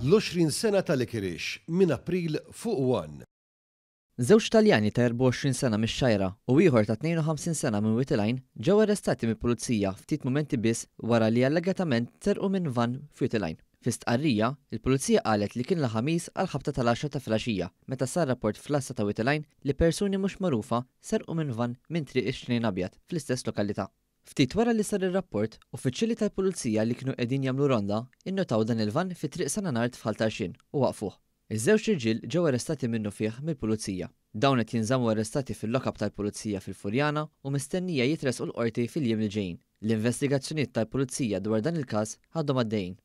L-20 sena tal-Ikirix minn April fuq 1. Żewġ Taljani ta' 24 sena mix xajra u ieħor ta' 52 sena minn Witilajn ġew arrestati mill-pulizija ftit momenti biss wara li allegatament u minn van f'Witilajn. Fistqarrija, il-pulizija qalet li kien l-ħamis għal ħabta tal-10 ta' flaxija meta sar rapport fl-assa ta' Witilajn li persuni mhux magħrufa serqu minn van minn triq ix-xnejn abjad fl-istess lokalità. Ftit wara li sar ir-rapport, uffiċjali tal-pulizija li kienu qegħdin jagħmlu ronda innotaw dan il-van fi triq sananart f'Ħaltarxin u waqfuh. Iż-żewġ irġiel ġew arrestati minnu fih mill-pulizija. Dawn qed jinżammu arrestati fil-lokab tal-pulizija fil-Furjana u mistennija jitresqu l-qorti fil-jiem li ġejjin. L-investigazzjonijiet tal-pulizija dwar dan il-każ għadhom għaddejjin.